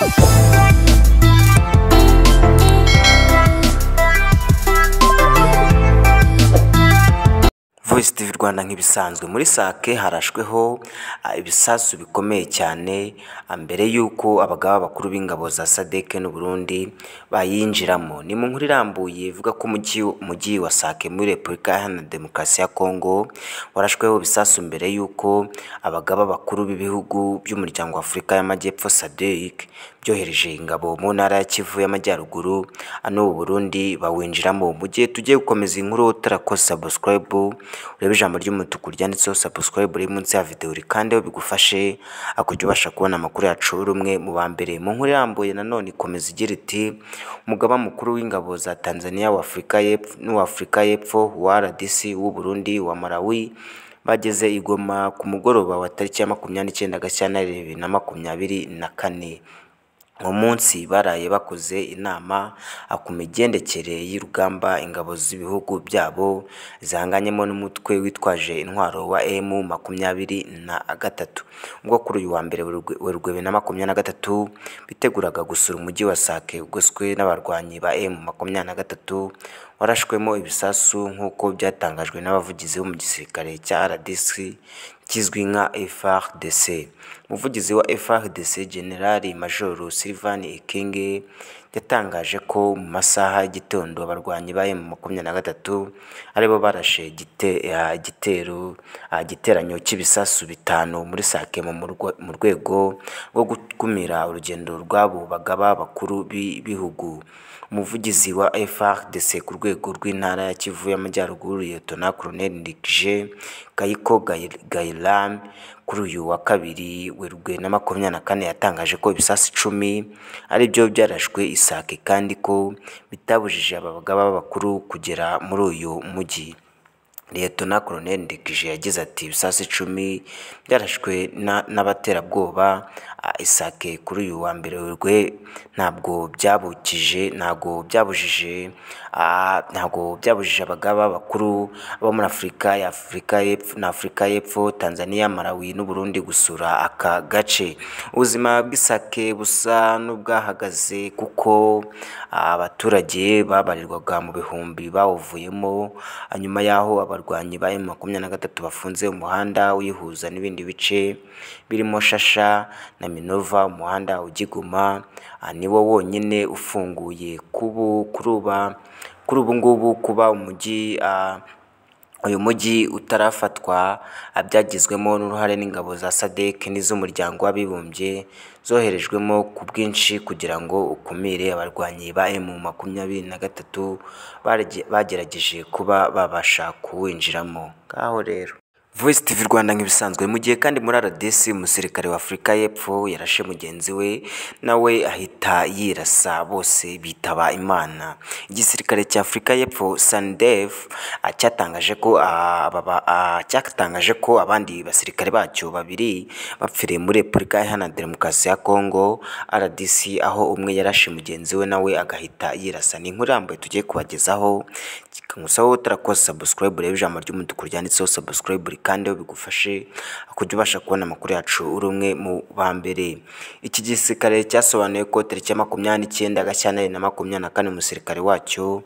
Oh, TV Rwanda nk'ibisanzwe muri sake harashweho ah, ibisasu bikomeye cyane ah, mbere y'uko abagaba bakuru b'ingabo za sadeke n'u Burundi bayinjiramo ni mu nkuru irambuye ivuga ko umujyi wa sake muri Repubulika Iharanira Demokarasi ya Kongo warashweho bisasu mbere y'uko abagaba bakuru b'ibihugu by'umuryango wa Afurika y'Amajyepfo SADC byohereje ingabo mu ntara ya Kivu y'Amajyaruguru ah, n'u Burundi bawinjiramo mu gihe tugiye gukomeza inkuru utarakoze subscribe urebe ijambo ry'umutuku ryanditseho subscribe riri munsi ya videwo rikandeho bigufashe akujya ubasha kubona amakuru yacu uri umwe mu ba mbere mu nkuru irambuye nanone ikomeza igira iti umugaba mukuru w'ingabo za Tanzania wa Afurika y'Epfo n'uw'Afurika y'Epfo wa RDC w'u Burundi wa Malawi bageze igoma ku mugoroba wa tariki ya makumyabiri n'icyenda Gashyantare bibiri na makumyabiri na kane uwo munsi baraye bakoze inama ku migendekere y'urugamba ingabo z'ibihugu byabo zihanganyemo n'umutwe witwaje intwaro wa emu makumyabiri na gatatu ubwo kuri uyu wa mbere werurwe na makumyabiri na gatatu biteguraga gusura umujyi wa Sake ugoswe n'abarwanyi ba emu makumyabiri na gatatu warashwemo ibisasu nk'uko byatangajwe n'abavugizi bo mu gisirikare cya RDC kizwi nka FARDC umuvugizi wa FARDC General Major Sylvain Ekenge yatangaje ko mu masaha y'igitondo abarwanyi ba makumyabiri na gatatu aribo barashe igitero eh, igiteranyo ah, cy'ibisasu bitanu muri Sakemo mu rwego rwo gukumira urugendo rw'abo bagaba bakuru b'ibihugu umuvugizi wa FARDC ku rwego rw'intara ya Kivu y'Amajyaruguru Lt Col Ndekje Kayiko Gailam kuri uyu wa kabiri werurwe na makumyabiri na kane yatangaje ko ibisasu icumi ari byo byarashwe isake kandi ko bitabujije abagaba b'abakuru kugera muri uyu mujyi liyetona koloneli ndekije yagize ati ibisasu icumi byarashwe n'abaterabwoba isake kuri uyu wa mbere werurwe ntabwo byabukije ntabwo byabujije Ah, ntabwo byabujije abagaba bakuru bo muri afurika ya Afurika y’Epfo na afurika y'epfo tanzania malawi n'uburundi gusura aka gace ubuzima bw'isake busa n'ubwahagaze kuko ah, abaturage babarirwaga mu bihumbi bawuvuyemo nyuma y'aho abarwanyi ba makumyabiri na gatatu bafunze umuhanda uyihuza n'ibindi bice birimo shasha na minova umuhanda ugiguma ah, niwo wonyine ufunguye kuri ubu ngubu kuba umujyi uyu mujyi utarafatwa byagizwemo n'uruhare n'ingabo za SADC n'iz'umuryango w'abibumbye zoherejwemo ku bwinshi kugira ngo ukumire abarwanyi ba emu makumyabiri na gatatu bagerageje kuba babasha kuwinjiramo ngaho rero. Voice TV Rwanda nk'ibisanzwe mu gihe kandi muri RDC umusirikare wa Afurika y'Epfo yarashe mugenzi we nawe ahita yirasa bose bitaba Imana igisirikare cya Afurika y'Epfo SANDF cyatangaje ko ah, ah, cyatangaje ko abandi basirikare bacyo babiri bapfiriye muri Repubulika Iharanira Demokarasi ya Kongo RDC aho umwe yarashe mugenzi we nawe agahita yirasa ni inkuru irambuye tugiye kubagezaho gusa wowe utarakoze subscribe reba ijambo ry'umutuku ryanditseho subscribe kandi bigufashe kujya ubasha kubona amakuru yacu uri umwe mu ba mbere iki gisirikare cyasobanuye ko tariki ya makumyabiri n'icyenda gashyantare na makumyabiri na kane umusirikare wacyo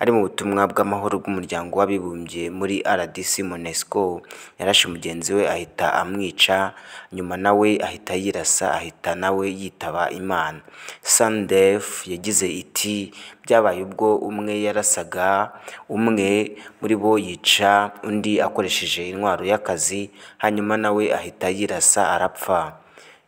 ari mu butumwa bw'amahoro bw'umuryango w'abibumbye muri RDC Monesco yarashe mugenzi we ahita amwica nyuma nawe ahita yirasa ahita nawe yitaba Imana Sandef yagize iti byabaye ubwo umwe yarasaga umwe muri bo yica undi akoresheje intwaro y'akazi hanyuma nawe ahita yirasa arapfa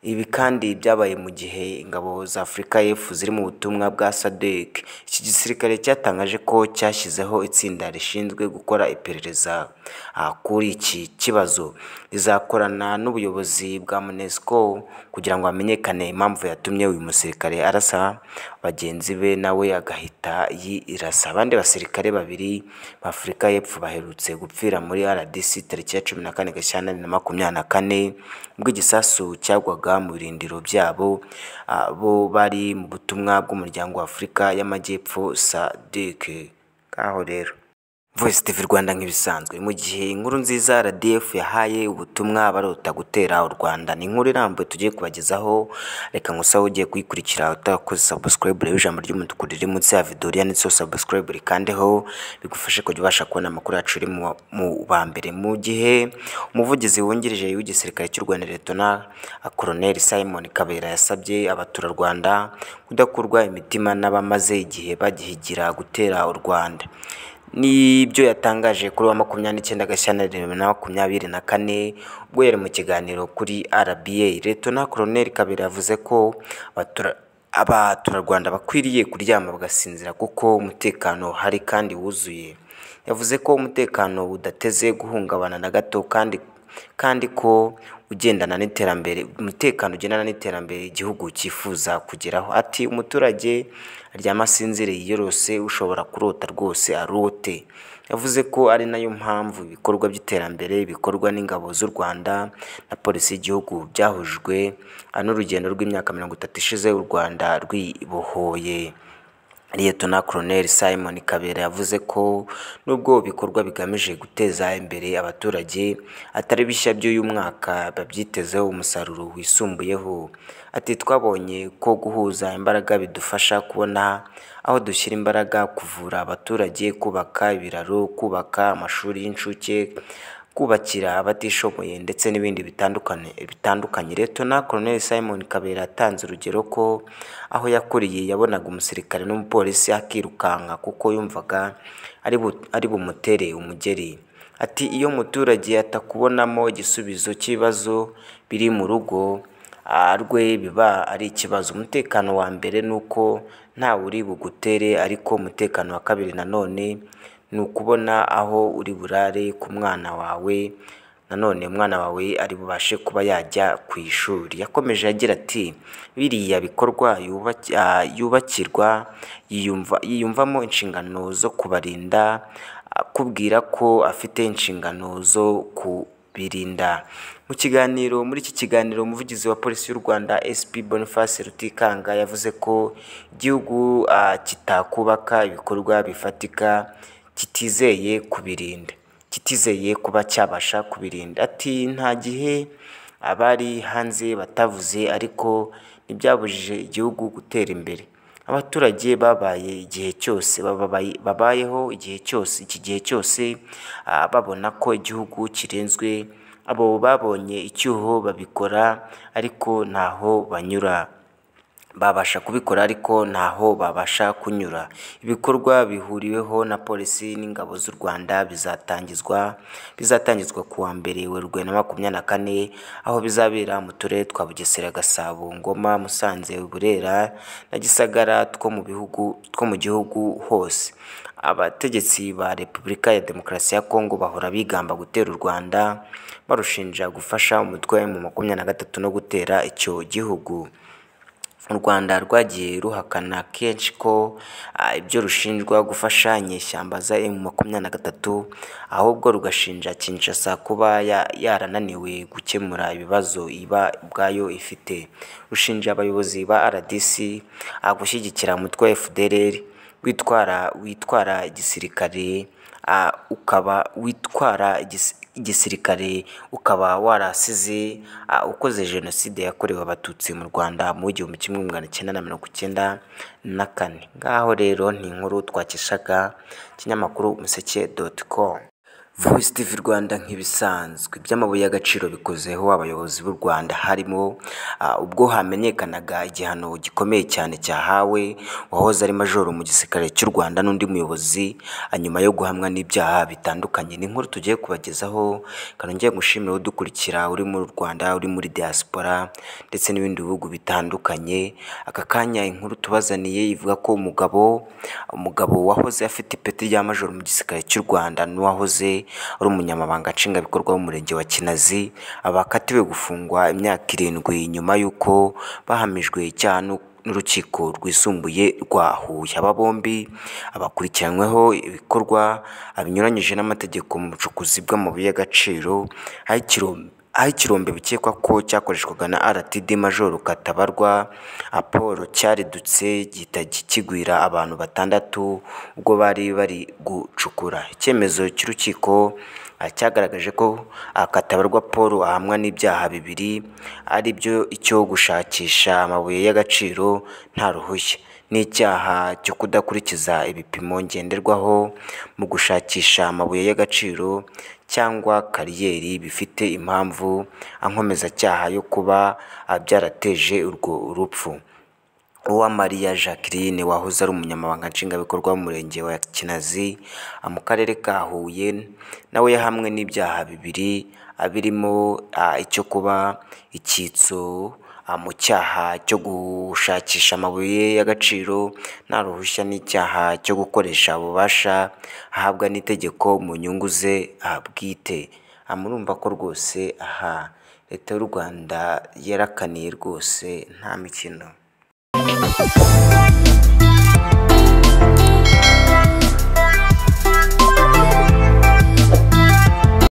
Ibi kandi byabaye mu gihe ingabo za Afurika y'Epfo ziri mu butumwa bwa SADC iki gisirikare cyatangaje ko cyashyizeho itsinda rishinzwe gukora iperereza ah, kuri iki kibazo rizakorana n'ubuyobozi bwa MONUSCO kugira ngo hamenyekane impamvu yatumye uyu musirikare arasa bagenzi be nawe agahita yirasa abandi basirikare babiri ba Afurika y'Epfo baherutse gupfira muri RDC tariki ya cumi na kane Gashyantare na makumyabiri na kane ubwo igisasu cyagwaga gucunga mu birindiro byabo ah, bo bari mu butumwa bw'umuryango wafurika y'Amajyepfo SADC ngaho rero Voice TV Rwanda nk'ibisanzwe mu gihe inkuru nziza RDF yahaye ubutumwa barota gutera u Rwanda ni inkuru irambuye tugiye kubagezaho reka nkusaho ugiye kuyikurikira utakoze subscribe rero ijambo ry'umutuku riri munsi ya video yanditseho subscribe rikandeho bigufashe kujya ubasha kubona amakuru yacu uri mu ba mbere mu gihe umuvugizi wungirije w'igisirikare cy'u Rwanda Letona Colonel Simon Kabera yasabye abaturarwanda kudakurwa imitima n'abamaze igihe bagihigira gutera u Rwanda n'ibyo yatangaje kuri wa makumyabiri n'icyenda gashyantare na makumyabiri na kane ubwo yari mu kiganiro kuri RBA Leta Colonel Kabera yavuze ko abaturarwanda bakwiriye kuryama bagasinzira kuko umutekano hari kandi wuzuye yavuze ko umutekano udateze guhungabana na gato kandi kandi ko ugendana n'iterambere umutekano ugendana n'iterambere igihugu cyifuza kugeraho ati umuturage aryama asinziriye yiyorose ushobora kurota rwose arote yavuze ko ari nayo mpamvu ibikorwa by'iterambere bikorwa n'ingabo z'u Rwanda na polisi y'igihugu byahujwe n'urugendo rw'imyaka mirongo itatu ishize u Rwanda rwibohoye Liyetona Colonel Simon Kabera yavuze ko nubwo bikorwa bigamije guteza imbere abaturage atari bishya by'uyu mwaka babyitezeho umusaruro wisumbuyeho, ati twabonye ko guhuza imbaraga bidufasha kubona aho dushyira imbaraga, kuvura abaturage, kubaka ibiraro, kubaka amashuri yincuke kubakira abatishoboye ndetse n'ibindi bitandukanye bitandukanye na Colonel Simon Kabera atanze urugero ko aho yakuriye yabonaga umusirikare n'umupolisi akirukanka kuko yumvaga ari bumutere umugeri ati iyo umuturage atakubonamo igisubizo cy'ibibazo biri mu rugo rwe biba ari ikibazo umutekano wa mbere ni uko ntawe uri bugutere ariko umutekano wa kabiri nanone ni ukubona aho uri burare ku mwana wawe nanone umwana wawe ari bubashe kuba yajya ku ishuri yakomeje agira ati biriya bikorwa yubakirwa yiyumvamo inshingano zo kubarinda kubwira ko afite inshingano zo kubirinda mu kiganiro muri iki kiganiro umuvugizi wa polisi y'u Rwanda SP Boniface Rutikanga yavuze ko igihugu ah, kitakubaka ibikorwa bifatika kitizeye kubirinda kitizeye kuba cyabasha kubirinda ati nta gihe abari hanze batavuze ariko ntibyabujije igihugu gutera imbere abaturage babaye igihe cyose babayeho igihe cyose iki gihe cyose ah, babona ko igihugu kirenzwe abo babonye icyuho babikora ariko ntaho banyura babasha kubikora ariko ntaho babasha kunyura ibikorwa bihuriweho na polisi n'ingabo z'u rwanda bizatangizwa bizatangizwa ku wa mbere werurwe na makumyabiri na kane aho bizabera mu turere twa bugesera gasabo ngoma musanze burera na gisagara two mu bihugu two mu gihugu hose abategetsi ba repubulika ya demokarasi ya kongo bahora bigamba gutera u rwanda barushinja gufasha umutwe mu makumyabiri na gatatu no gutera icyo gihugu u Rwanda rwagiye ruhakana kenshi ko ah, ibyo rushinjwa gufasha inyeshyamba za na gatatu, ahubwo rugashinja Kinshasa kuba yarananiwe gukemura ibibazo iba ubwayo ifite rushinja abayobozi ba RDC ah, gushyigikira umutwe wa FDLR witwara gisirikare. ukaba witwara igisirikare ukaba warasize ukoze jenoside yakorewe abatutsi mu rwanda mu w'igihumbi kimwe magana cyenda na mirongo icyenda na kane ngaho rero ni inkuru twakeshaga kinyamakuru umuseke doti komu. Voice TV Rwanda nk'ibisanzwe byamabuye y'agaciro bikozeho abayobozi b'u Rwanda harimo ah, ubwo hamenyekanaga igihano gikomeye cyane cyahawe wahoze ari majoro mu gisirikare cy'u Rwanda n'undi muyobozi ah, nyuma yo guhamwa n'ibyaha bitandukanye ni inkuru tugiye kubagezaho kanongeye gushimira udukurikira uri mu Rwanda uri muri diaspora ndetse n'ibindi bihugu bitandukanye aka kanya inkuru tubazaniye ivuga ko umugabo umugabo wahoze afite ipeti rya majoro mu gisirikare cy'u Rwanda n'uwahoze ari umunyamabanga nshingwabikorwa w'umurenge wa Kinazi bakatiwe gufungwa imyaka irindwi nyuma y'uko bahamijwe icyaha n'urukiko rwisumbuye rwa Huye. Aba bombi abakurikiranyweho ibikorwa binyuranyije n'amategeko mu bucukuzi bw'amabuye y'agaciro ay'ikirombe aho ikirombe bikekwa ko cyakoreshwaga na RTD Major Katabarwa Apollo cyaridutse gihita kigwira abantu batandatu ubwo bari bari gucukura icyemezo cy'urukiko ah, cyagaragaje ko Katabarwa Paul ahamwa n'ibyaha bibiri ari byo icyo gushakisha amabuye y'agaciro nta ruhushya n'icyaha cyo kudakurikiza ibipimo ngenderwaho mu gushakisha amabuye y'agaciro cyangwa kariyeri bifite impamvu ankomezacyaha yo kuba byarateje urwo urupfu. Uwamariya Jacqueline wahoze ari umunyamabanga nshingwabikorwa w'umurenge wa Kinazi mu karere ka Huye nawe yahamwe n'ibyaha bibiri birimo icyo kuba icyitso Ah, mu cyaha cyo gushakisha amabuye y'agaciro nta ruhushya n'icyaha cyo gukoresha ububasha ahabwa n'itegeko mu nyungu ze ah, bwite amurumva ah, ko rwose aha leta y'u Rwanda yarakaniye rwose nta mikino